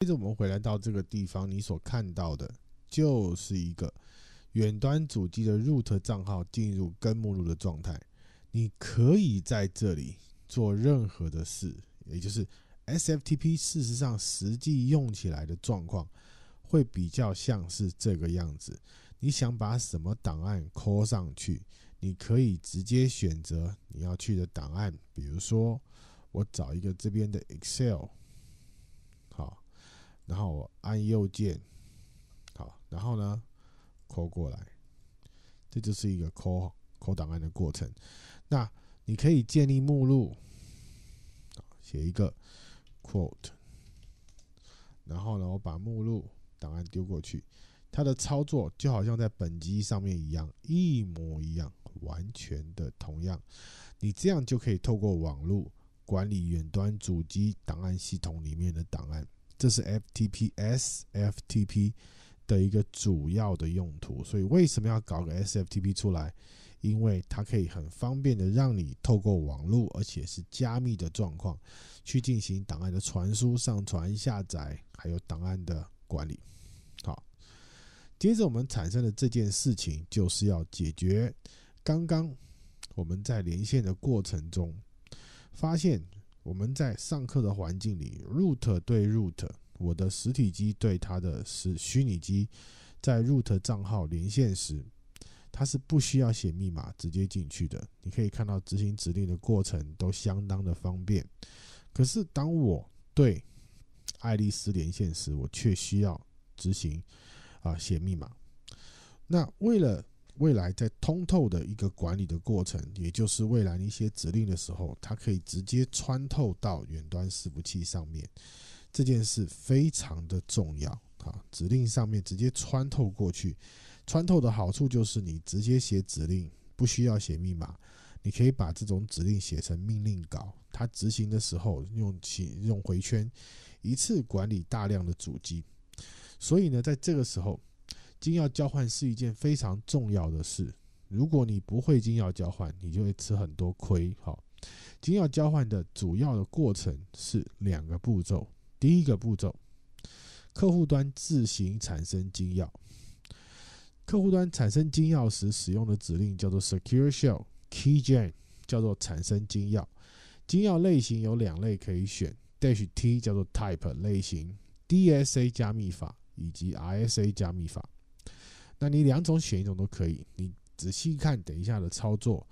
接着我们回来到这个地方，你所看到的就是一个远端主机的 root 账号进入根目录的状态。你可以在这里做任何的事，也就是 SFTP。事实上，实际用起来的状况会比较像是这个样子。你想把什么档案 c a l l 上去？你可以直接选择你要去的档案，比如说我找一个这边的 Excel。然后我按右键，好，然后呢，抠过来，这就是一个抠抠档案的过程。那你可以建立目录，写一个 quote，然后呢，我把目录档案丢过去，它的操作就好像在本机上面一样，一模一样，完全的同样。你这样就可以透过网络管理远端主机档案系统里面的档案。这是 f t p s FTP 的一个主要的用途，所以为什么要搞个 SFTP 出来？因为它可以很方便的让你透过网络，而且是加密的状况，去进行档案的传输、上传、下载，还有档案的管理。好，接着我们产生的这件事情，就是要解决刚刚我们在连线的过程中发现。我们在上课的环境里，root 对 root，我的实体机对它的是虚拟机，在 root 账号连线时，它是不需要写密码直接进去的。你可以看到执行指令的过程都相当的方便。可是当我对爱丽丝连线时，我却需要执行啊写密码。那为了未来在通透的一个管理的过程，也就是未来一些指令的时候，它可以直接穿透到远端伺服器上面。这件事非常的重要啊！指令上面直接穿透过去，穿透的好处就是你直接写指令，不需要写密码，你可以把这种指令写成命令稿，它执行的时候用用回圈一次管理大量的主机。所以呢，在这个时候。金钥交换是一件非常重要的事。如果你不会金钥交换，你就会吃很多亏。好，金钥交换的主要的过程是两个步骤。第一个步骤，客户端自行产生金钥。客户端产生金钥时使用的指令叫做 Secure Shell Keygen，叫做产生金钥。金钥类型有两类可以选，-t d h 叫做 Type 类型，DSA 加密法以及 RSA 加密法。那你两种选一种都可以。你仔细看，等一下的操作，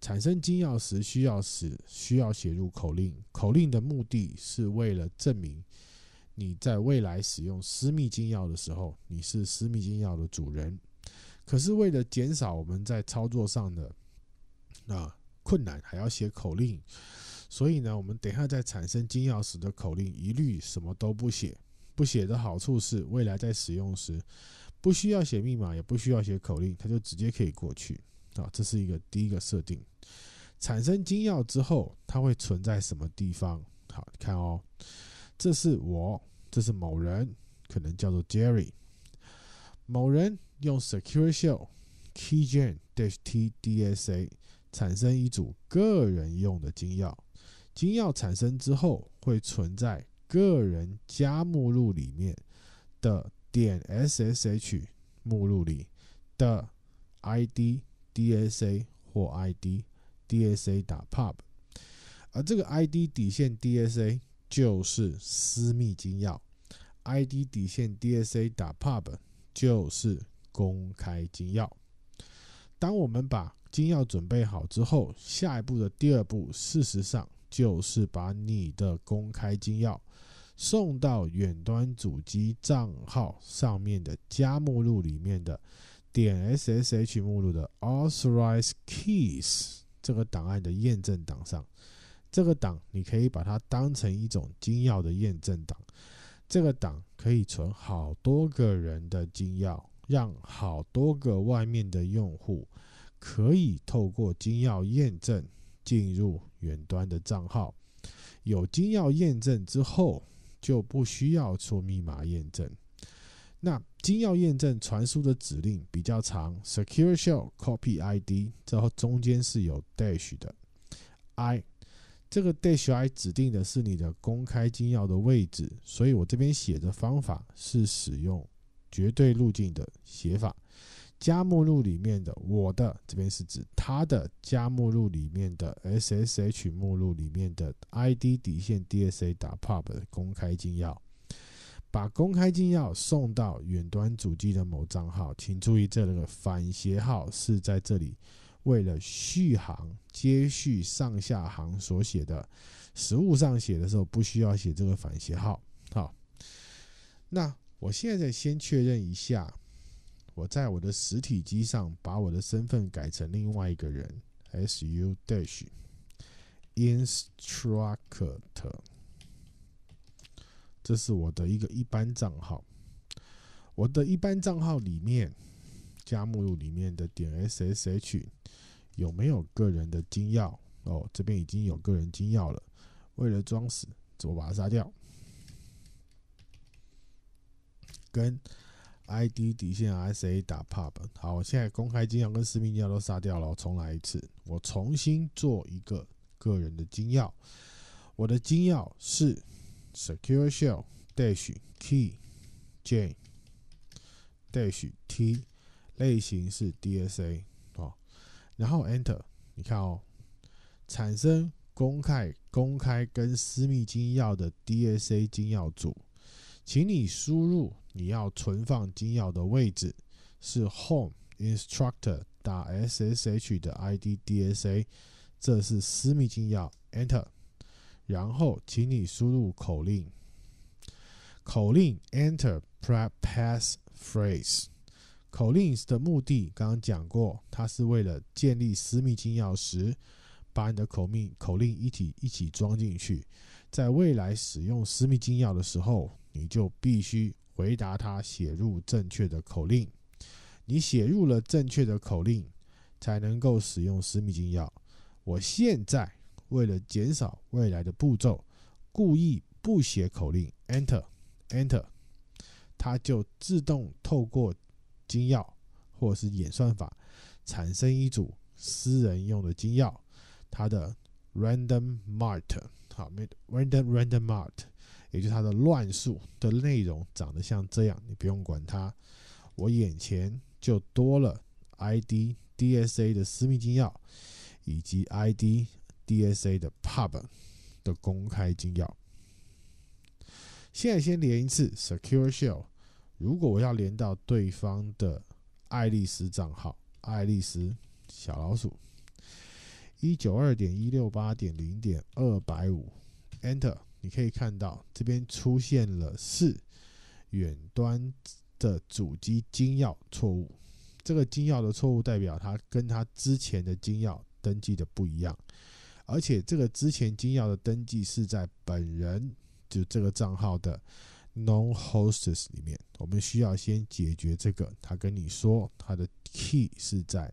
产生金钥匙需要时需要写入口令。口令的目的是为了证明你在未来使用私密金钥的时候，你是私密金钥的主人。可是为了减少我们在操作上的啊困难，还要写口令。所以呢，我们等下在产生金钥匙的口令一律什么都不写。不写的好处是，未来在使用时。不需要写密码，也不需要写口令，它就直接可以过去啊。这是一个第一个设定。产生金钥之后，它会存在什么地方？好看哦，这是我，这是某人，可能叫做 Jerry。某人用 Secure Shell Keygen-TDsa 产生一组个人用的金钥。金钥产生之后，会存在个人加目录里面的。点 ssh 目录里的 id_dsa 或 id_dsa 打 pub，而这个 id 底线 dsa 就是私密金钥，id 底线 dsa 打 pub 就是公开金钥。当我们把金钥准备好之后，下一步的第二步，事实上就是把你的公开金钥。送到远端主机账号上面的加目录里面的点 ssh 目录的 authorized_keys 这个档案的验证档上。这个档你可以把它当成一种金钥的验证档，这个档可以存好多个人的金钥，让好多个外面的用户可以透过金钥验证进入远端的账号。有金钥验证之后。就不需要做密码验证。那金钥验证传输的指令比较长，Secure Shell copy ID，之后中间是有 dash 的 i，这个 dash i 指定的是你的公开金钥的位置。所以我这边写的方法是使用绝对路径的写法。加目录里面的我的这边是指他的加目录里面的 ssh 目录里面的 id 底线 d s a 打 pub 的公开禁钥，把公开禁钥送到远端主机的某账号，请注意这个反斜号是在这里为了续航接续上下行所写的，实物上写的时候不需要写这个反斜号。好，那我现在先确认一下。我在我的实体机上把我的身份改成另外一个人，su dash instruct。这是我的一个一般账号。我的一般账号里面，加目录里面的点 ssh 有没有个人的金钥？哦，这边已经有个人金钥了。为了装死，我把它杀掉。跟。ID 底线 s a 打 pub 好，我现在公开金钥跟私密金钥都杀掉了，我重来一次，我重新做一个个人的金钥。我的金钥是 secure shell dash key jane dash t 类型是 DSA 哦，然后 enter，你看哦，产生公开公开跟私密金钥的 DSA 金钥组，请你输入。你要存放金钥的位置是 home instructor 打 ssh 的 id dsa，这是私密金钥。enter，然后请你输入口令。口令 enter prep pass phrase。口令的目的刚刚讲过，它是为了建立私密金钥时，把你的口命口令一体一起装进去，在未来使用私密金钥的时候。你就必须回答他写入正确的口令，你写入了正确的口令，才能够使用十米金药。我现在为了减少未来的步骤，故意不写口令，enter，enter，它就自动透过金钥或是演算法产生一组私人用的金钥，它的 random mart，好，没 random random mart。也就是它的乱数的内容长得像这样，你不用管它。我眼前就多了 ID DSA 的私密金钥，以及 ID DSA 的 Pub 的公开金钥。现在先连一次 Secure Shell。如果我要连到对方的爱丽丝账号，爱丽丝小老鼠，一九二点一六八点零点二百五，Enter。你可以看到这边出现了是远端的主机精钥错误。这个精钥的错误代表它跟它之前的精钥登记的不一样，而且这个之前精钥的登记是在本人就这个账号的 no n hosts 里面。我们需要先解决这个。他跟你说他的 key 是在。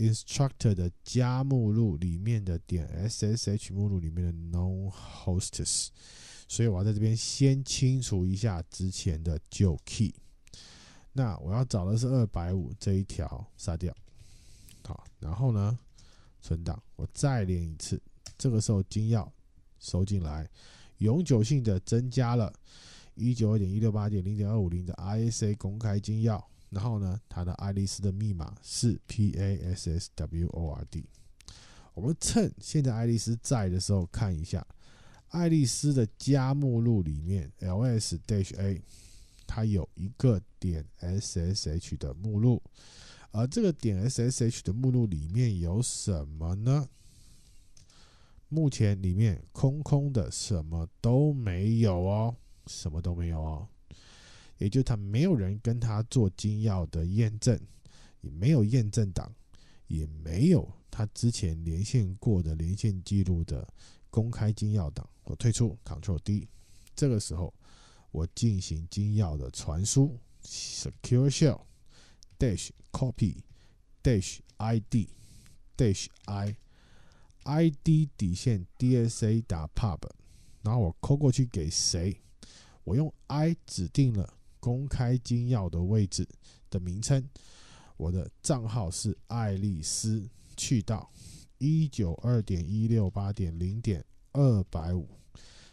Instructor 的加目录里面的点 ssh 目录里面的 no n h o s t e s s 所以我要在这边先清除一下之前的旧 key。那我要找的是二百五这一条杀掉，好，然后呢，存档，我再连一次，这个时候金钥收进来，永久性的增加了一九二点一六八点零点二五零的 i s a 公开金钥。然后呢，他的爱丽丝的密码是 p a s s w o r d。我们趁现在爱丽丝在的时候看一下，爱丽丝的加目录里面 l s dash a，它有一个点 s s h 的目录，而这个点 s s h 的目录里面有什么呢？目前里面空空的，什么都没有哦，什么都没有哦。也就他没有人跟他做金钥的验证，也没有验证党，也没有他之前连线过的连线记录的公开金钥党。我退出 Control D，这个时候我进行金钥的传输，Secure Shell Dash Copy Dash ID Dash I ID 底线 DSA 打 Pub，然后我抠过去给谁？我用 I 指定了。公开金钥的位置的名称，我的账号是爱丽丝，去到一九二点一六八点零点二百五，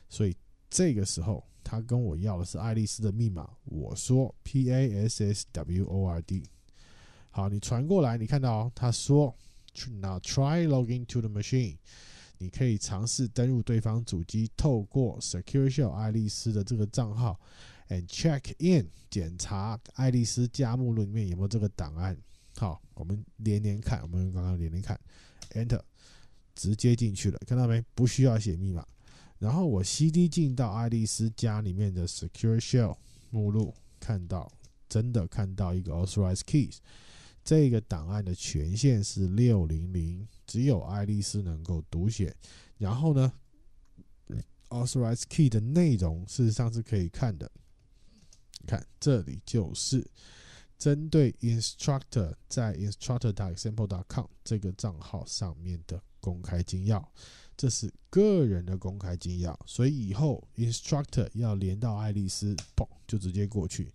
所以这个时候他跟我要的是爱丽丝的密码，我说 password，好，你传过来，你看到，他说，Now try logging to the machine，你可以尝试登入对方主机，透过 Secure Shell 爱丽丝的这个账号。And check in 检查爱丽丝家目录里面有没有这个档案。好，我们连连看，我们刚刚连连看，Enter 直接进去了，看到没？不需要写密码。然后我 cd 进到爱丽丝家里面的 secure shell 目录，看到真的看到一个 authorized keys，这个档案的权限是600，只有爱丽丝能够读写。然后呢，authorized key 的内容事实上是可以看的。看，这里就是针对 Instructor 在 Instructor. Example. dot Com 这个账号上面的公开金钥，这是个人的公开金钥，所以以后 Instructor 要连到爱丽丝，砰就直接过去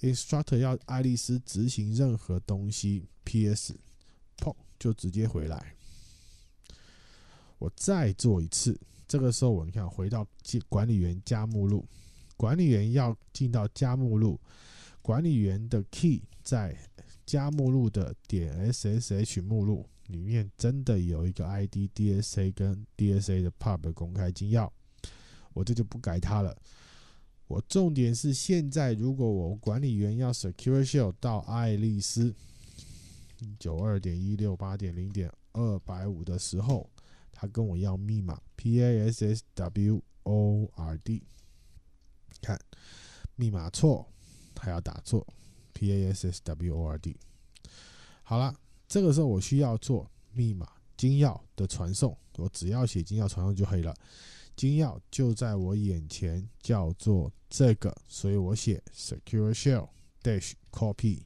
；Instructor 要爱丽丝执行任何东西，PS 砰就直接回来。我再做一次，这个时候我们看回到管理员加目录。管理员要进到加目录，管理员的 key 在加目录的点 ssh 目录里面，真的有一个 id_dsa 跟 dsa 的 pub 公开金钥。我这就不改它了。我重点是，现在如果我管理员要 secure shell 到爱丽丝九二点一六八点零点二百五的时候，他跟我要密码 password。看，密码错，还要打错。password，好了，这个时候我需要做密码金钥的传送，我只要写金钥传送就可以了。金钥就在我眼前，叫做这个，所以我写 secure shell dash copy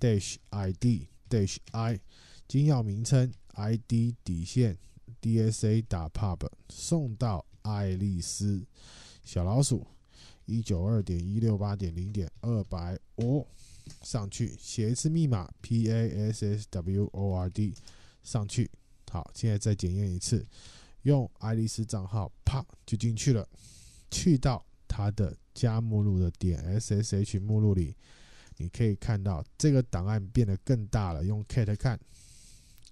dash id dash i 金钥名称 id 底线 dsa 打 pub 送到爱丽丝小老鼠。一九二点一六八点零点二百五上去，写一次密码 p a s s w o r d 上去，好，现在再检验一次，用爱丽丝账号，啪就进去了，去到它的加目录的点 s s h 目录里，你可以看到这个档案变得更大了，用 cat 看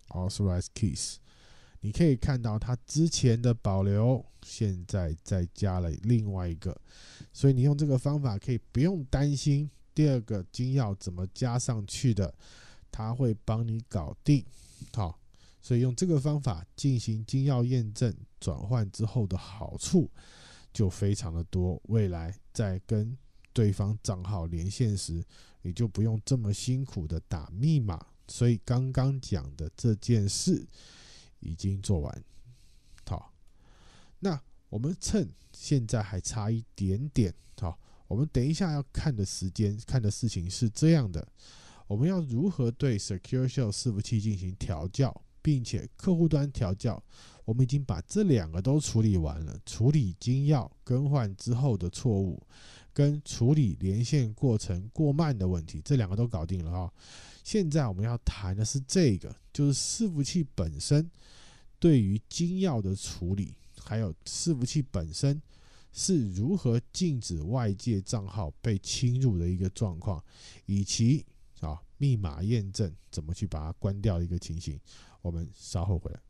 a u t h o r i z e keys。你可以看到它之前的保留，现在再加了另外一个，所以你用这个方法可以不用担心第二个金钥怎么加上去的，他会帮你搞定。好，所以用这个方法进行金钥验证转换之后的好处就非常的多。未来在跟对方账号连线时，你就不用这么辛苦的打密码。所以刚刚讲的这件事。已经做完，好，那我们趁现在还差一点点，好，我们等一下要看的时间看的事情是这样的，我们要如何对 secure shell 服器进行调教，并且客户端调教，我们已经把这两个都处理完了，处理精要更换之后的错误。跟处理连线过程过慢的问题，这两个都搞定了哈。现在我们要谈的是这个，就是伺服器本身对于金钥的处理，还有伺服器本身是如何禁止外界账号被侵入的一个状况，以及啊密码验证怎么去把它关掉的一个情形。我们稍后回来。